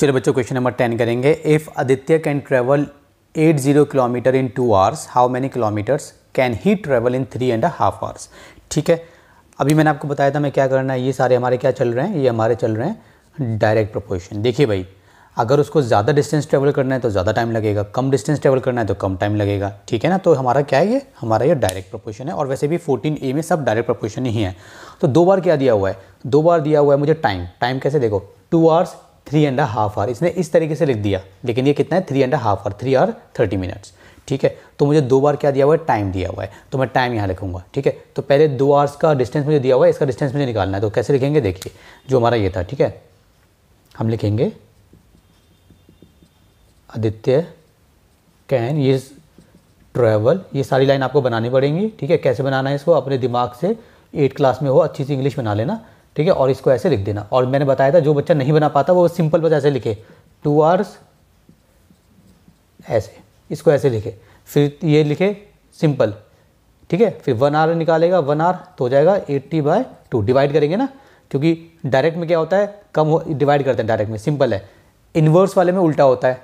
चलो बच्चों question number ten करेंगे इफ़ आदित्य कैन ट्रेवल एट जीरो kilometre in two hours how many kilometres can he travel in three and half hours ठीक है अभी मैंने आपको बताया था मैं क्या करना है ये सारे हमारे क्या चल रहे हैं ये हमारे चल रहे हैं डायरेक्ट प्रोपोर्शन देखिए भाई अगर उसको ज़्यादा डिस्टेंस ट्रेवल करना है तो ज़्यादा टाइम लगेगा कम डिस्टेंस ट्रेवल करना है तो कम टाइम लगेगा ठीक है ना तो हमारा क्या है ये हमारा ये डायरेक्ट प्रोपोर्शन है और वैसे भी 14 ए में सब डायरेक्ट प्रोपोर्शन ही है तो दो बार क्या दिया हुआ है दो बार दिया हुआ है मुझे टाइम टाइम कैसे देखो two hours three and half hour इसने इस तरीके से लिख दिया लेकिन ये कितना है three and half hour three hour thirty minutes ठीक है तो मुझे दो बार क्या दिया हुआ है टाइम दिया हुआ है तो मैं टाइम यहाँ लिखूंगा ठीक है तो पहले दो आवर्स का डिस्टेंस मुझे दिया हुआ है इसका डिस्टेंस मुझे निकालना है तो कैसे लिखेंगे देखिए जो हमारा ये था ठीक है हम लिखेंगे आदित्य कैन ये ट्रैवल ये सारी लाइन आपको बनानी पड़ेंगी ठीक है कैसे बनाना है इसको अपने दिमाग से एट क्लास में हो अच्छी सी इंग्लिश बना लेना ठीक है और इसको ऐसे लिख देना और मैंने बताया था जो बच्चा नहीं बना पाता वो सिंपल बस ऐसे लिखे टू आवर्स ऐसे इसको ऐसे लिखे फिर ये लिखे सिंपल ठीक है फिर वन आर निकालेगा वन आर तो हो जाएगा एट्टी बाय टू डिवाइड करेंगे ना क्योंकि डायरेक्ट में क्या होता है कम हो डिवाइड करते हैं डायरेक्ट में सिंपल है इन्वर्स वाले में उल्टा होता है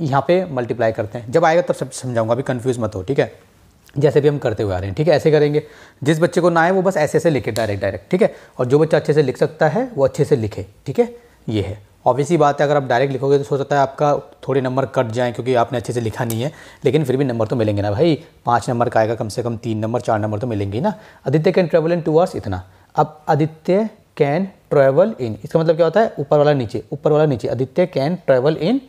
यहाँ पे मल्टीप्लाई करते हैं जब आएगा तब सब समझाऊंगा अभी कंफ्यूज मत हो ठीक है जैसे भी हम करते हुए आ रहे हैं ठीक है ऐसे करेंगे जिस बच्चे को ना आए वो बस ऐसे ऐसे लिखे डायरेक्ट डायरेक्ट ठीक है और जो बच्चा अच्छे से लिख सकता है वो अच्छे से लिखे ठीक है ये है ऑब्वियसली बात है अगर आप डायरेक्ट लिखोगे तो सोचता सकता है आपका थोड़े नंबर कट जाए क्योंकि आपने अच्छे से लिखा नहीं है लेकिन फिर भी नंबर तो मिलेंगे ना भाई पाँच नंबर का आएगा कम से कम तीन नंबर चार नंबर तो मिलेंगे ना Aditya can travel in two hours इतना अब आदित्य कैन ट्रेवल इन इसका मतलब क्या होता है ऊपर वाला नीचे ऊपर वाला नीचे Aditya can travel in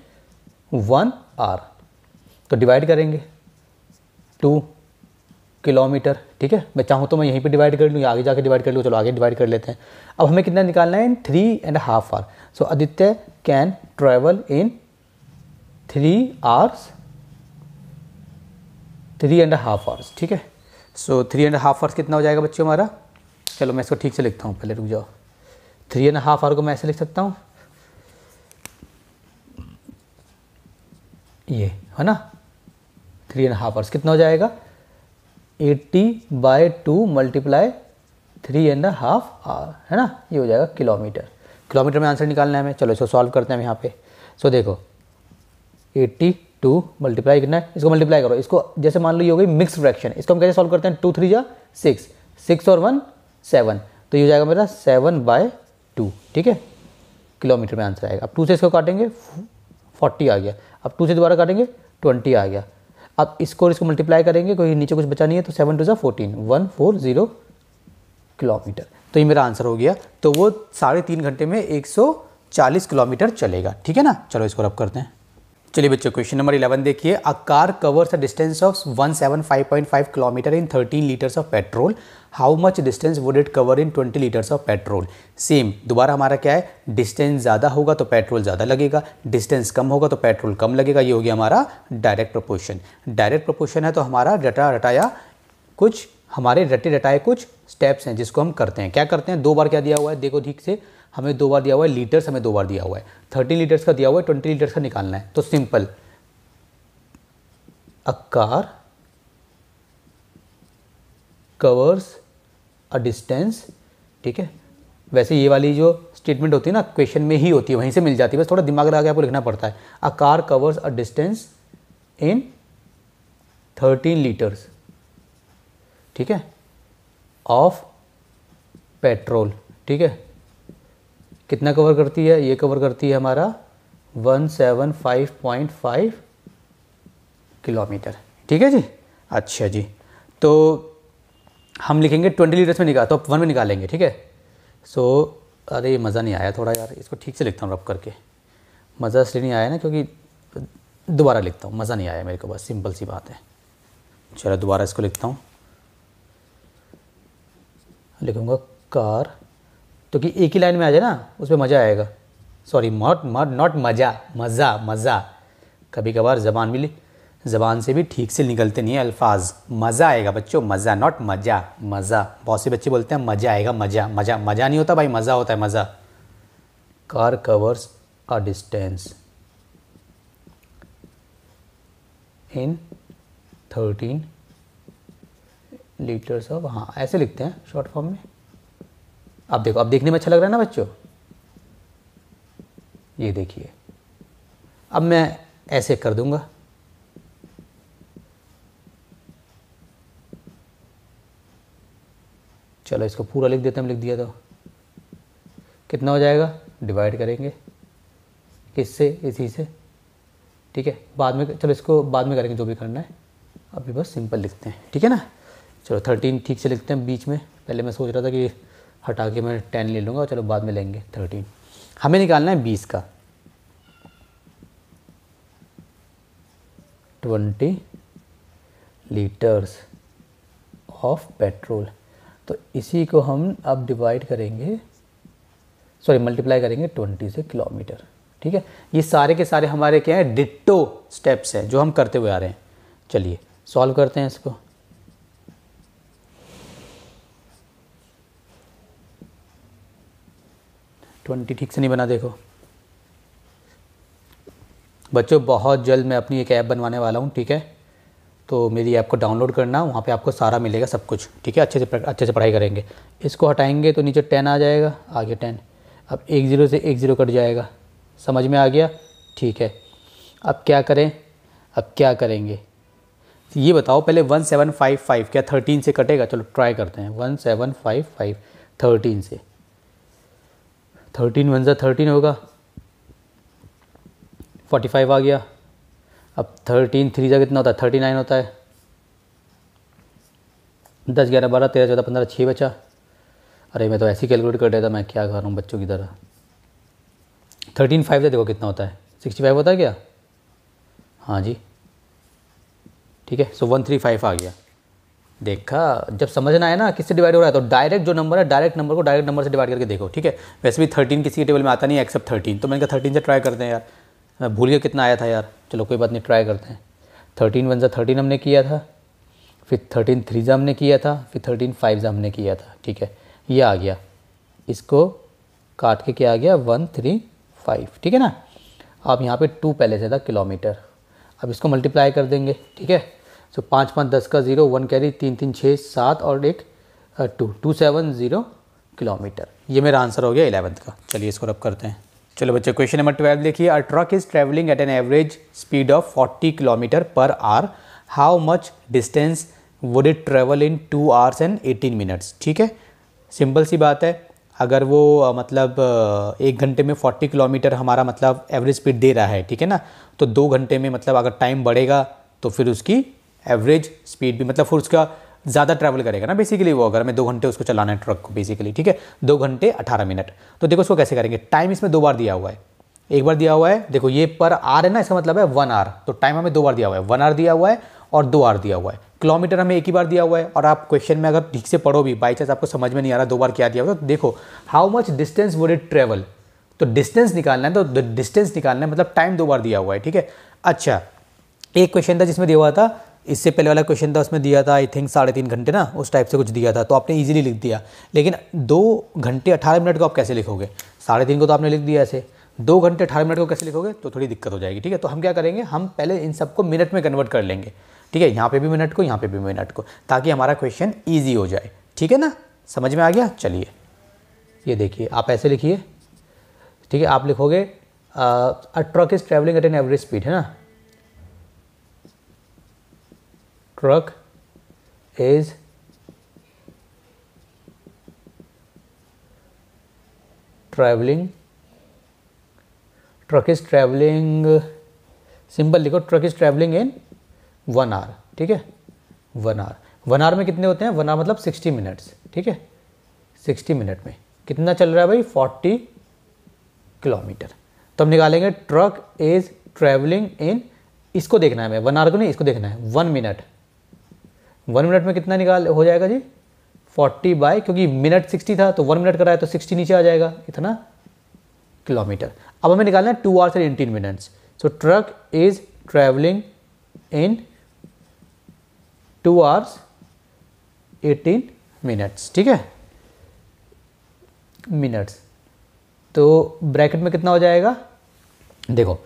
one hour तो डिवाइड करेंगे टू किलोमीटर ठीक है मैं चाहूँ तो मैं यहीं पे डिवाइड कर लूँ या आगे जाके डिवाइड कर लूँ चलो आगे डिवाइड कर लेते हैं अब हमें कितना निकालना है in three and half hour so Aditya can travel in three hours three and half hours ठीक है so three and half hours कितना हो जाएगा बच्चों हमारा चलो मैं इसको ठीक से लिखता हूँ पहले रुक जाओ थ्री एंड हाफ आवर को मैं ऐसे लिख सकता हूँ ये है ना थ्री एंड हाफ आवर्स कितना हो जाएगा eighty by two multiply three and half hour है ना ये हो जाएगा किलोमीटर किलोमीटर में आंसर निकालना है हमें चलो इसको सॉल्व करते हैं हम यहाँ पे सो देखो एट्टी टू मल्टीप्लाई कितना है इसको मल्टीप्लाई करो इसको जैसे मान लो ये हो गई मिक्स फ्रैक्शन इसको हम कैसे सॉल्व करते हैं टू थ्री जा सिक्स सिक्स और वन सेवन तो ये हो जाएगा मेरा सेवन बाय टू ठीक है किलोमीटर में आंसर आएगा अब टू से इसको काटेंगे फोर्टी आ गया अब टू से दोबारा काटेंगे ट्वेंटी आ गया अब इसको इसको मल्टीप्लाई करेंगे कोई नीचे कुछ बचा नहीं है तो सेवन टू जो fourteen one four zero kilometre तो ये मेरा आंसर हो गया तो वो साढ़े तीन घंटे में एक सौ चालीस किलोमीटर चलेगा ठीक है ना चलो इसको रब करते हैं चलिए बच्चों क्वेश्चन नंबर इलेवन देखिए a car covers a distance of 175.5 kilometre in 13 litres of petrol how much distance would it cover in 20 litres of petrol same दोबारा हमारा क्या है डिस्टेंस ज़्यादा होगा तो पेट्रोल ज़्यादा लगेगा डिस्टेंस कम होगा तो पेट्रोल कम लगेगा ये हो गया हमारा डायरेक्ट प्रपोशन डायरेक्ट प्रपोशन है तो हमारा रटा रटाया कुछ हमारे रटे रटाए कुछ स्टेप्स हैं जिसको हम करते हैं क्या करते हैं दो बार क्या दिया हुआ है देखो ठीक से हमें दो बार दिया हुआ है लीटर्स हमें दो बार दिया हुआ है थर्टी लीटर्स का दिया हुआ है ट्वेंटी लीटर्स का निकालना है तो simple a car covers a distance ठीक है वैसे ये वाली जो स्टेटमेंट होती है ना क्वेश्चन में ही होती है वहीं से मिल जाती है बस थोड़ा दिमाग लगा के आपको लिखना पड़ता है a car covers a distance in thirteen litres ठीक है ऑफ पेट्रोल ठीक है कितना कवर करती है ये कवर करती है हमारा 175.5 किलोमीटर ठीक है जी अच्छा जी तो हम लिखेंगे 20 लीटर्स में निकाल तो वन में निकालेंगे ठीक है सो अरे ये मज़ा नहीं आया थोड़ा यार इसको ठीक से लिखता हूँ रब करके मज़ा इसलिए नहीं आया ना क्योंकि दोबारा लिखता हूँ मज़ा नहीं आया मेरे को बस सिंपल सी बात है चलो दोबारा इसको लिखता हूँ लिखूँगा कार तो कि एक ही लाइन में आ जाए ना उस पर मज़ा आएगा सॉरी नॉट मॉट नॉट मज़ा मज़ा मज़ा कभी कभार जबान भी ज़बान से भी ठीक से निकलते नहीं है अल्फाज मज़ा आएगा बच्चों मज़ा नॉट मज़ा मज़ा बहुत से बच्चे बोलते हैं मज़ा आएगा मज़ा मज़ा मज़ा नहीं होता भाई मज़ा होता है मज़ा car covers a distance in thirteen litres of हाँ ऐसे लिखते हैं शॉर्ट फॉर्म में अब देखो अब देखने में अच्छा लग रहा है ना बच्चों ये देखिए अब मैं ऐसे कर दूंगा चलो इसको पूरा लिख देते हम लिख दिया तो कितना हो जाएगा डिवाइड करेंगे किससे इसी से ठीक है बाद में चलो इसको बाद में करेंगे जो भी करना है अभी बस सिंपल लिखते हैं ठीक है ना चलो थर्टीन ठीक से लिखते हैं बीच में पहले मैं सोच रहा था कि हटा के मैं टेन ले लूँगा चलो बाद में लेंगे थर्टीन हमें निकालना है बीस का ट्वेंटी लीटर्स ऑफ पेट्रोल तो इसी को हम अब डिवाइड करेंगे सॉरी मल्टीप्लाई करेंगे ट्वेंटी से किलोमीटर ठीक है ये सारे के सारे हमारे क्या हैं डिट्टो स्टेप्स हैं जो हम करते हुए आ रहे हैं चलिए सॉल्व करते हैं इसको ट्वेंटी ठीक से नहीं बना देखो बच्चों बहुत जल्द मैं अपनी एक ऐप बनवाने वाला हूँ ठीक है तो मेरी ऐप को डाउनलोड करना वहाँ पे आपको सारा मिलेगा सब कुछ ठीक है अच्छे से अच्छे से पढ़ाई करेंगे इसको हटाएंगे तो नीचे टेन आ जाएगा आगे टेन अब एक ज़ीरो से एक ज़ीरो कट जाएगा समझ में आ गया ठीक है अब क्या करें अब क्या करेंगे ये बताओ पहले वन सेवन फाइव फाइव क्या थर्टीन से कटेगा चलो ट्राई करते हैं one seven five five thirteen से थर्टीन वन ज़ा थर्टीन होगा फोर्टी फाइव आ गया अब थर्टीन थ्री ज़ा कितना होता है थर्टी नाइन होता है दस ग्यारह बारह तेरह चौदह पंद्रह छः बचा अरे मैं तो ऐसे ही कैलकुलेट कर रहा था मैं क्या कर रहा हूँ बच्चों की तरह थर्टीन फाइव से देखो कितना होता है सिक्सटी फाइव होता है क्या हाँ जी ठीक है सो वन थ्री फाइव आ गया देखा जब समझना है ना किससे डिवाइड हो रहा है तो डायरेक्ट जो नंबर है डायरेक्ट नंबर को डायरेक्ट नंबर से डिवाइड करके देखो ठीक है वैसे भी थर्टीन किसी के टेबल में आता नहीं है एक्सेप्ट थर्टीन तो मैंने कहा थर्टीन से ट्राई करते हैं यार भूल गया कितना आया था यार चलो कोई बात नहीं ट्राई करते हैं थर्टीन वन जो थर्टीन हमने किया था फिर थर्टीन थ्री ज़ा हमने किया था फिर थर्टीन फाइव ज़ा हमने किया था ठीक है ये आ गया इसको काट के क्या आ गया वन थ्री फाइव ठीक है ना अब यहाँ पे टू पहले से था किलोमीटर अब इसको मल्टीप्लाई कर देंगे ठीक है सो पाँच पाँच दस का ज़ीरो वन कैरी तीन तीन छः सात और एक two two seven zero kilometre ये मेरा आंसर हो गया इलेवंथ का चलिए इसको रब करते हैं चलो बच्चे क्वेश्चन नंबर ट्वेल्व देखिए a truck is travelling at an average speed of forty kilometre per hour how much distance would it travel in two hours and eighteen minutes ठीक है सिंपल सी बात है अगर वो मतलब एक घंटे में फोर्टी किलोमीटर हमारा मतलब एवरेज स्पीड दे रहा है ठीक है ना तो दो घंटे में मतलब अगर टाइम बढ़ेगा तो फिर उसकी एवरेज स्पीड भी मतलब फिर उसका ज़्यादा ट्रैवल करेगा ना बेसिकली वो अगर मैं दो घंटे उसको चलाना है ट्रक को बेसिकली ठीक है दो घंटे अठारह मिनट तो देखो उसको कैसे करेंगे टाइम इसमें दो बार दिया हुआ है एक बार दिया हुआ है देखो ये पर आर है ना इसका मतलब है वन आर तो टाइम हमें दो बार दिया हुआ है वन आर दिया हुआ है और दो आर दिया हुआ है किलोमीटर हमें एक ही बार दिया हुआ है और आप क्वेश्चन में अगर ठीक से पढ़ो भी बाई चांस आपको समझ में नहीं आ रहा दो बार क्या दिया हुआ तो देखो how much distance would it travel तो डिस्टेंस निकालना है तो डिस्टेंस निकालना है मतलब टाइम दो बार दिया हुआ है ठीक है अच्छा एक क्वेश्चन था जिसमें दिया हुआ था इससे पहले वाला क्वेश्चन था उसमें दिया था आई थिंक साढ़े तीन घंटे ना उस टाइप से कुछ दिया था तो आपने इजीली लिख दिया लेकिन दो घंटे अठारह मिनट को आप कैसे लिखोगे साढ़े तीन को तो आपने लिख दिया ऐसे दो घंटे अठारह मिनट को कैसे लिखोगे तो थोड़ी दिक्कत हो जाएगी ठीक है तो हम क्या करेंगे हम पहले इन सबको मिनट में कन्वर्ट कर लेंगे ठीक है यहाँ पे भी मिनट को यहाँ पे भी मिनट को ताकि हमारा क्वेश्चन ईजी हो जाए ठीक है ना समझ में आ गया चलिए ये देखिए आप ऐसे लिखिए ठीक है आप लिखोगे a truck is travelling at an average speed है ना truck is traveling truck is traveling simple लिखो truck is travelling in one hour ठीक है वन आवर वन आवर में कितने होते हैं वन आवर मतलब सिक्सटी मिनट्स ठीक है सिक्सटी मिनट में कितना चल रहा है भाई फोर्टी किलोमीटर तो हम निकालेंगे ट्रक इज ट्रैवलिंग इन इसको देखना है हमें वन आवर को नहीं इसको देखना है वन मिनट वन मिनट में कितना निकाल हो जाएगा जी फोर्टी बाय क्योंकि मिनट सिक्सटी था तो वन मिनट कराया तो सिक्सटी नीचे आ जाएगा इतना किलोमीटर अब हमें निकालना है two hours and eighteen minutes so truck is travelling in two hours eighteen minutes ठीक है मिनट्स तो ब्रैकेट में कितना हो जाएगा देखो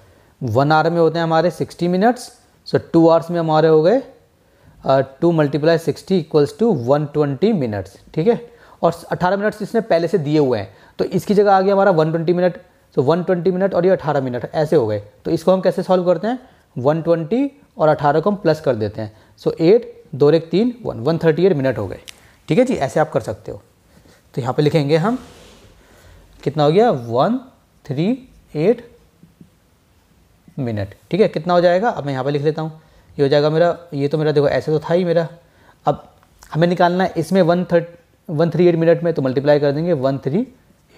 वन आवर में होते हैं हमारे sixty minutes so two hours में हमारे हो गए two multiply sixty equals to one twenty minutes ठीक है और अट्ठारह मिनट्स इसने पहले से दिए हुए हैं तो इसकी जगह आ गया हमारा वन ट्वेंटी मिनट तो वन ट्वेंटी मिनट और ये अठारह मिनट ऐसे हो गए तो इसको हम कैसे सॉल्व करते हैं वन ट्वेंटी और अठारह को हम प्लस कर देते हैं सो एट दो एक तीन one one thirty eight minute हो गए ठीक है जी ऐसे आप कर सकते हो तो यहाँ पे लिखेंगे हम कितना हो गया वन थ्री एट मिनट ठीक है कितना हो जाएगा अब मैं यहाँ पे लिख लेता हूँ ये हो जाएगा मेरा ये तो मेरा देखो ऐसे तो था ही मेरा अब हमें निकालना है इसमें one thirty one three eight minute में तो मल्टीप्लाई कर देंगे वन थ्री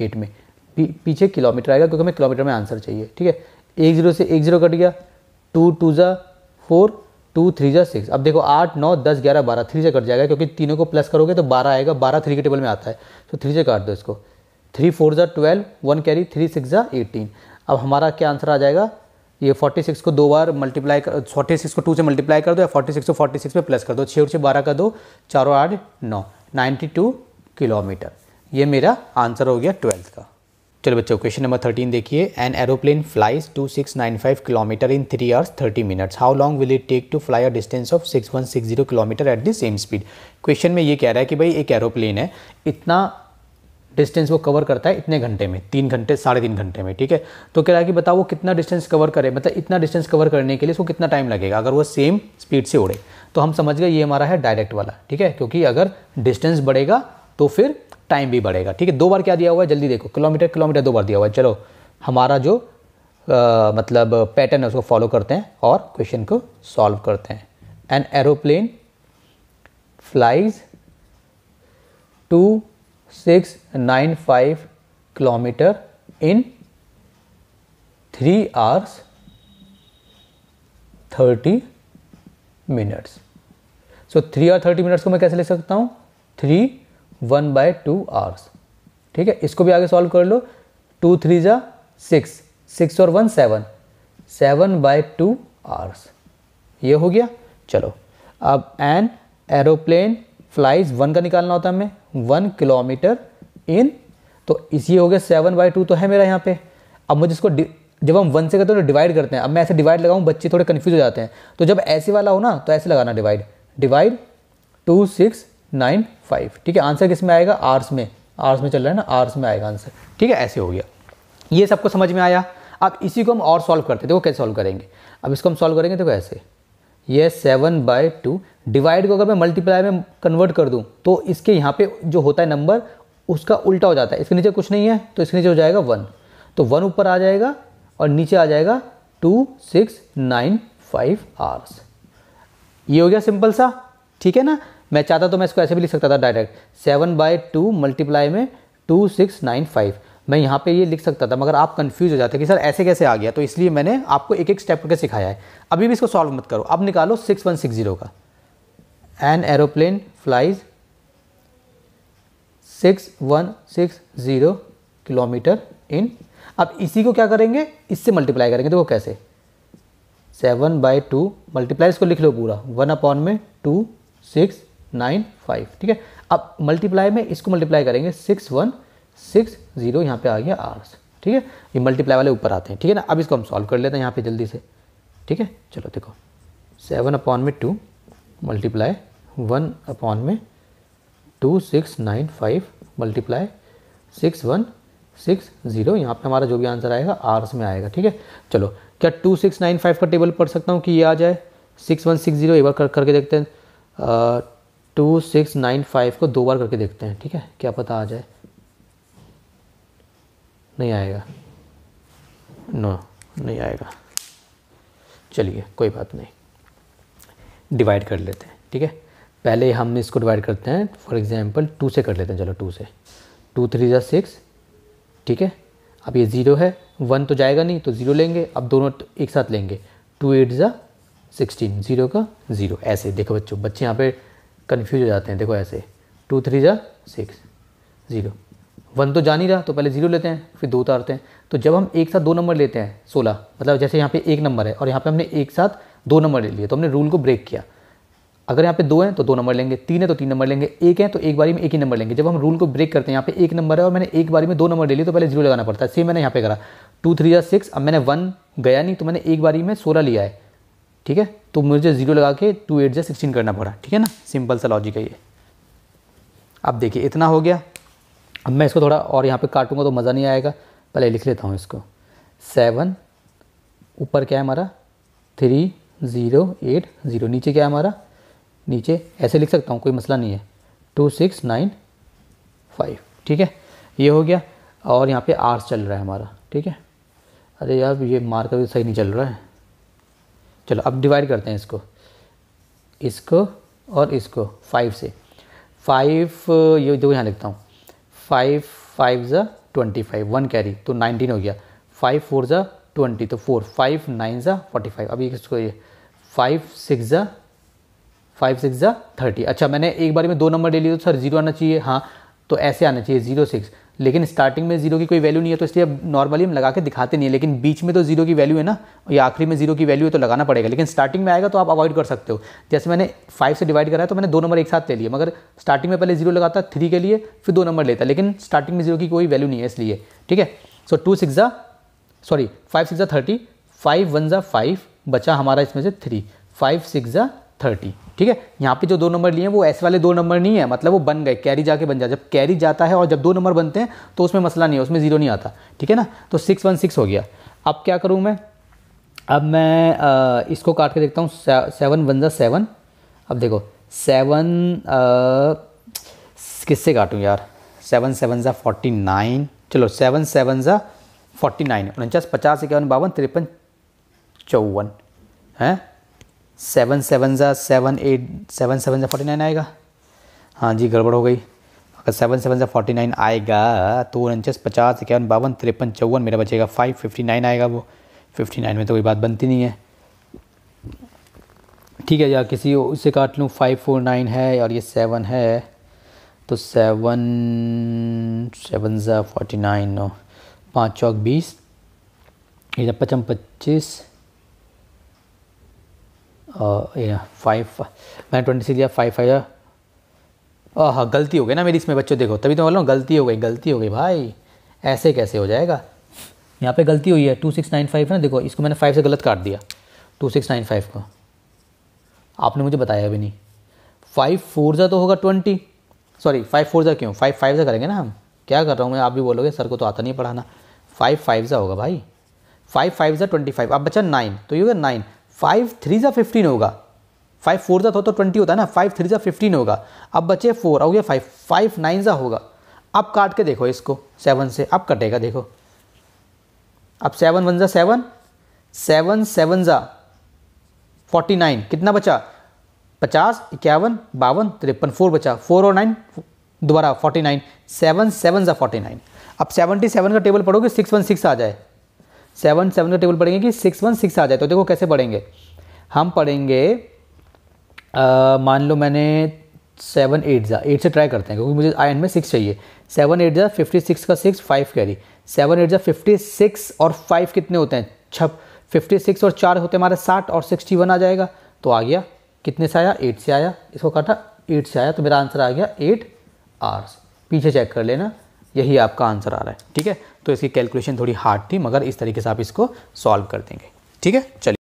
एट में पी, पीछे किलोमीटर आएगा क्योंकि हमें किलोमीटर में आंसर चाहिए ठीक है एक जीरो से एक जीरो कट गया टू टू ज़ा फोर टू थ्री ज़ा सिक्स अब देखो आठ नौ दस ग्यारह बारह थ्री से कट जाएगा क्योंकि तीनों को प्लस करोगे तो बारह आएगा बारह थ्री के टेबल में आता है तो थ्री से काट दो इसको थ्री फोर ज़ा twelve one carry three six ज़ा एटीन अब हमारा क्या आंसर आ जाएगा ये 46 को दो बार मल्टीप्लाई कर फोर्टी सिक्स को टू से मल्टीप्लाई कर दो या फोर्टी सिक्स को फोर्टी सिक्स में प्लस कर दो छः और छः बारह का दो चारों आठ नौ नाइन्टी टू किलोमीटर ये मेरा आंसर हो गया ट्वेल्थ का चलो बच्चों क्वेश्चन नंबर थर्टीन देखिए an aeroplane flies two six nine five kilometre in three hours thirty minutes how long will it take to fly a distance of six one six zero kilometre at the same speed question में ये कह रहा है कि भाई एक aeroplane है इतना डिस्टेंस वो कवर करता है इतने घंटे में तीन घंटे साढ़े तीन घंटे में ठीक है तो कह रहा है कि बताओ वो कितना डिस्टेंस कवर करे मतलब इतना डिस्टेंस कवर करने के लिए उसको कितना टाइम लगेगा अगर वो सेम स्पीड से उड़े तो हम समझ गए ये हमारा है डायरेक्ट वाला ठीक है क्योंकि अगर डिस्टेंस बढ़ेगा तो फिर टाइम भी बढ़ेगा ठीक है दो बार क्या दिया हुआ है जल्दी देखो किलोमीटर किलोमीटर दो बार दिया हुआ है चलो हमारा जो आ, मतलब पैटर्न है उसको फॉलो करते हैं और क्वेश्चन को सॉल्व करते हैं an aeroplane flies two six nine five kilometre in three hours thirty minutes so three और थर्टी मिनट्स को मैं कैसे ले सकता हूँ three one by two hours ठीक है इसको भी आगे सॉल्व कर लो टू थ्री जा सिक्स सिक्स और one seven seven by two hours ये हो गया चलो अब एन एरोप्लेन फ्लाइज वन का निकालना होता है हमें वन किलोमीटर इन तो इसी हो गया सेवन बाई टू तो है मेरा यहाँ पे अब मुझे इसको जब हम वन से करते हैं डिवाइड तो करते हैं अब मैं ऐसे डिवाइड लगाऊँ बच्चे थोड़े कन्फ्यूज हो जाते हैं तो जब ऐसे वाला हो ना तो ऐसे लगाना divide divide two six nine five ठीक है आंसर किस में आएगा आर्स में आर्स में चल रहा है ना आर्स में आएगा आंसर ठीक है ऐसे हो गया ये सबको समझ में आया अब इसी को हम और सॉल्व करते देखो कैसे सॉल्व करेंगे अब इसको हम सॉल्व करेंगे देखो ऐसे ये सेवन बाय टू डिवाइड को अगर मैं मल्टीप्लाई में कन्वर्ट कर दूँ तो इसके यहाँ पे जो होता है नंबर उसका उल्टा हो जाता है इसके नीचे कुछ नहीं है तो इसके नीचे हो जाएगा वन तो वन ऊपर आ जाएगा और नीचे आ जाएगा two six nine five hours ये हो गया सिंपल सा ठीक है ना मैं चाहता तो मैं इसको ऐसे भी लिख सकता था direct seven by two multiply में टू सिक्स नाइन फाइव मैं यहाँ पे ये लिख सकता था मगर आप कंफ्यूज हो जाते कि सर ऐसे कैसे आ गया तो इसलिए मैंने आपको एक एक स्टेप करके सिखाया है अभी भी इसको सॉल्व मत करो अब निकालो सिक्स वन सिक्स ज़ीरो का an aeroplane flies six one six zero kilometre in अब इसी को क्या करेंगे इससे मल्टीप्लाई करेंगे देखो तो कैसे सेवन बाई टू मल्टीप्लाई इसको लिख लो पूरा वन अपॉन में टू सिक्स नाइन फाइव ठीक है अब मल्टीप्लाई में इसको मल्टीप्लाई करेंगे सिक्स वन सिक्स जीरो यहाँ पे आ गया आर्स ठीक है ये मल्टीप्लाई वाले ऊपर आते हैं ठीक है ना अब इसको हम सॉल्व कर लेते हैं यहाँ पे जल्दी से ठीक है चलो देखो सेवन अपॉन में टू मल्टीप्लाई वन अपॉन में two six nine five multiply six one six zero यहाँ पर हमारा जो भी आंसर आएगा आर्स में आएगा ठीक है चलो क्या टू सिक्स नाइन फाइव का टेबल पढ़ सकता हूँ कि ये आ जाए सिक्स वन सिक्स जीरो एक बार कर करके देखते हैं टू सिक्स नाइन फाइव को दो बार करके देखते हैं ठीक है क्या पता आ जाए नहीं आएगा नो नहीं आएगा चलिए कोई बात नहीं डिवाइड कर लेते हैं ठीक है पहले हम इसको डिवाइड करते हैं फॉर एग्जांपल टू से कर लेते हैं चलो टू से टू थ्री ज़ा सिक्स ठीक है अब ये ज़ीरो है वन तो जाएगा नहीं तो ज़ीरो लेंगे अब दोनों तो एक साथ लेंगे टू एट ज़ा सिक्सटीन ज़ीरो का ज़ीरो ऐसे देखो बच्चों बच्चे यहाँ पे कन्फ्यूज हो जाते हैं देखो ऐसे टू थ्री ज़ा सिक्स ज़ीरो वन तो जा नहीं रहा तो पहले जीरो लेते हैं फिर दो उतारते हैं तो जब हम एक साथ दो नंबर लेते हैं सोलह मतलब जैसे यहाँ पे एक नंबर है और यहाँ पे हमने एक साथ दो नंबर ले लिए तो हमने रूल को ब्रेक किया अगर यहाँ पे दो हैं तो दो नंबर लेंगे तीन है तो तीन नंबर लेंगे एक है तो एक बारी में एक ही नंबर लेंगे जब हम रूल को ब्रेक करते हैं यहाँ पे एक नंबर है और मैंने एक बारी में दो नंबर ले लिया तो पहले जीरो लगाना पड़ता है सेम मैंने यहाँ पे करा टू थ्री या सिक्स अब मैंने वन गया नहीं तो मैंने एक बारी में सोलह लिया है ठीक है तो मुझे जीरो लगा के टू एट या सिक्सटीन करना पड़ा ठीक है ना सिंपल सा लॉजिक है ये अब देखिए इतना हो गया अब मैं इसको थोड़ा और यहाँ पे काटूंगा तो मज़ा नहीं आएगा पहले लिख लेता हूँ इसको सेवन ऊपर क्या है हमारा थ्री ज़ीरो एट ज़ीरो नीचे क्या है हमारा नीचे ऐसे लिख सकता हूँ कोई मसला नहीं है टू सिक्स नाइन फाइव ठीक है ये हो गया और यहाँ पे आर्स चल रहा है हमारा ठीक है अरे यार ये मार्क भी सही नहीं चल रहा है चलो अब डिवाइड करते हैं इसको इसको और इसको फाइव से फाइव ये जो यहाँ लिखता हूँ फाइव फाइव ज़ा ट्वेंटी फाइव वन कैरी तो नाइनटीन हो गया फाइव फोर ज़ा ट्वेंटी तो फोर फाइव नाइन ज़ा फोर्टी फाइव अभी इसको ये फाइव सिक्स ज़ा फाइव सिक्स ज़ा थर्टी अच्छा मैंने एक बार में दो नंबर ले लिए तो सर जीरो आना चाहिए हाँ तो ऐसे आना चाहिए जीरो सिक्स लेकिन स्टार्टिंग में जीरो की कोई वैल्यू नहीं है तो इसलिए अब नॉर्मली हम लगा के दिखाते नहीं है लेकिन बीच में तो जीरो की वैल्यू है ना या आखिरी में जीरो की वैल्यू है तो लगाना पड़ेगा लेकिन स्टार्टिंग में आएगा तो आप अवॉइड कर सकते हो जैसे मैंने फाइव से डिवाइड कराया तो मैंने दो नंबर एक साथ ले लिया मगर स्टार्टिंग में पहले जीरो लगाता थ्री के लिए फिर दो नंबर लेता लेकिन स्टार्टिंग में जीरो की कोई वैल्यू नहीं है इसलिए ठीक है सो टू सिक्स ज़ा सॉरी फाइव सिक्स ज़ा थर्टी फाइव वन ज़ा फाइव बचा हमारा इसमें से थ्री फाइव सिक्स ज़ा थर्टी ठीक है यहाँ पे जो दो नंबर लिए हैं वो ऐसे वाले दो नंबर नहीं है मतलब वो बन गए कैरी जाके बन जाए जब कैरी जाता है और जब दो नंबर बनते हैं तो उसमें मसला नहीं है उसमें जीरो नहीं आता ठीक है ना तो सिक्स वन सिक्स हो गया अब क्या करूँ मैं अब मैं आ, इसको काट के देखता हूँ सेवन वन ज़ा सेवन अब देखो सेवन किससे काटूँ यार सेवन सेवन ज़ा फोर्टी नाइन चलो सेवन सेवन ज़ा फोर्टी नाइन उनचास पचास इक्यावन बावन तिरपन चौवन हैं सेवन सेवन ज़ा सेवन एट सेवन सेवन ज़ा फोर्टी नाइन आएगा हाँ जी गड़बड़ हो गई अगर सेवन सेवन ज़ा फोर्टी नाइन आएगा तो उनचास पचास इक्यावन बावन तिरपन चौवन मेरा बचेगा फाइव फिफ्टी नाइन आएगा वो फिफ्टी नाइन में तो कोई बात बनती नहीं है ठीक है यार किसी उससे काट लूँ फाइव फोर नाइन है और ये सेवन है तो सेवन सेवन ज़ा फोर्टी नाइन पाँच चौक बीस पचम पच्चीस फाइव मैंने ट्वेंटी सिक्स लिया फाइव फाइव uh, हाँ गलती हो गई ना मेरी इसमें बच्चों देखो तभी तो बोल रहा हूँ गलती हो गई गलती हो गई भाई ऐसे कैसे हो जाएगा यहाँ पे गलती हुई है टू सिक्स नाइन फाइव है ना देखो इसको मैंने फाइव से गलत काट दिया टू सिक्स नाइन फाइव को आपने मुझे बताया अभी नहीं फाइव फोर जो तो होगा ट्वेंटी सॉरी फाइव फोर जो क्यों फाइव फाइव जो करेंगे ना हम क्या कर रहा हूँ मैं आप भी बोलोगे सर को तो आता नहीं पढ़ाना फाइव फाइव जो होगा भाई फाइव फाइव ज़ा ट्वेंटी फाइव अब बच्चा नाइन तो ये होगा नाइन फाइव थ्री ज़ा फिफ्टीन होगा फाइव फोर ज़ा था तो, तो ट्वेंटी होता है ना फाइव थ्री ज़ा फिफ्टीन होगा अब बचे फोर हो गया फाइव फाइव नाइन ज़ा होगा अब काट के देखो इसको सेवन से अब कटेगा देखो अब सेवन वन ज़ा सेवन सेवन सेवन ज़ा फोर्टी नाइन कितना बचा पचास इक्यावन बावन तिरपन फोर बचा फोर और नाइन दोबारा फोर्टी नाइन सेवन सेवन ज़ा फोर्टी नाइन अब सेवेंटी सेवन का टेबल पढ़ोगे सिक्स वन सिक्स आ जाए सेवन सेवन का टेबल पढ़ेंगे कि सिक्स वन सिक्स आ जाए तो देखो कैसे पढ़ेंगे हम पढ़ेंगे मान लो मैंने सेवन एट ज़ा एट से ट्राई करते हैं क्योंकि मुझे आई एन में सिक्स चाहिए सेवन एट ज़ा फिफ्टी सिक्स का six five carry seven eight ज़ा फिफ्टी सिक्स और फाइव कितने होते हैं छप फिफ्टी सिक्स और चार होते हैं हमारे साठ और सिक्सटी वन आ जाएगा तो आ गया कितने से आया एट से आया इसको काटा एट से आया तो मेरा आंसर आ गया एट आर्स पीछे चेक कर लेना यही आपका आंसर आ रहा है ठीक है तो इसकी कैलकुलेशन थोड़ी हार्ड थी मगर इस तरीके से आप इसको सॉल्व कर देंगे ठीक है चलिए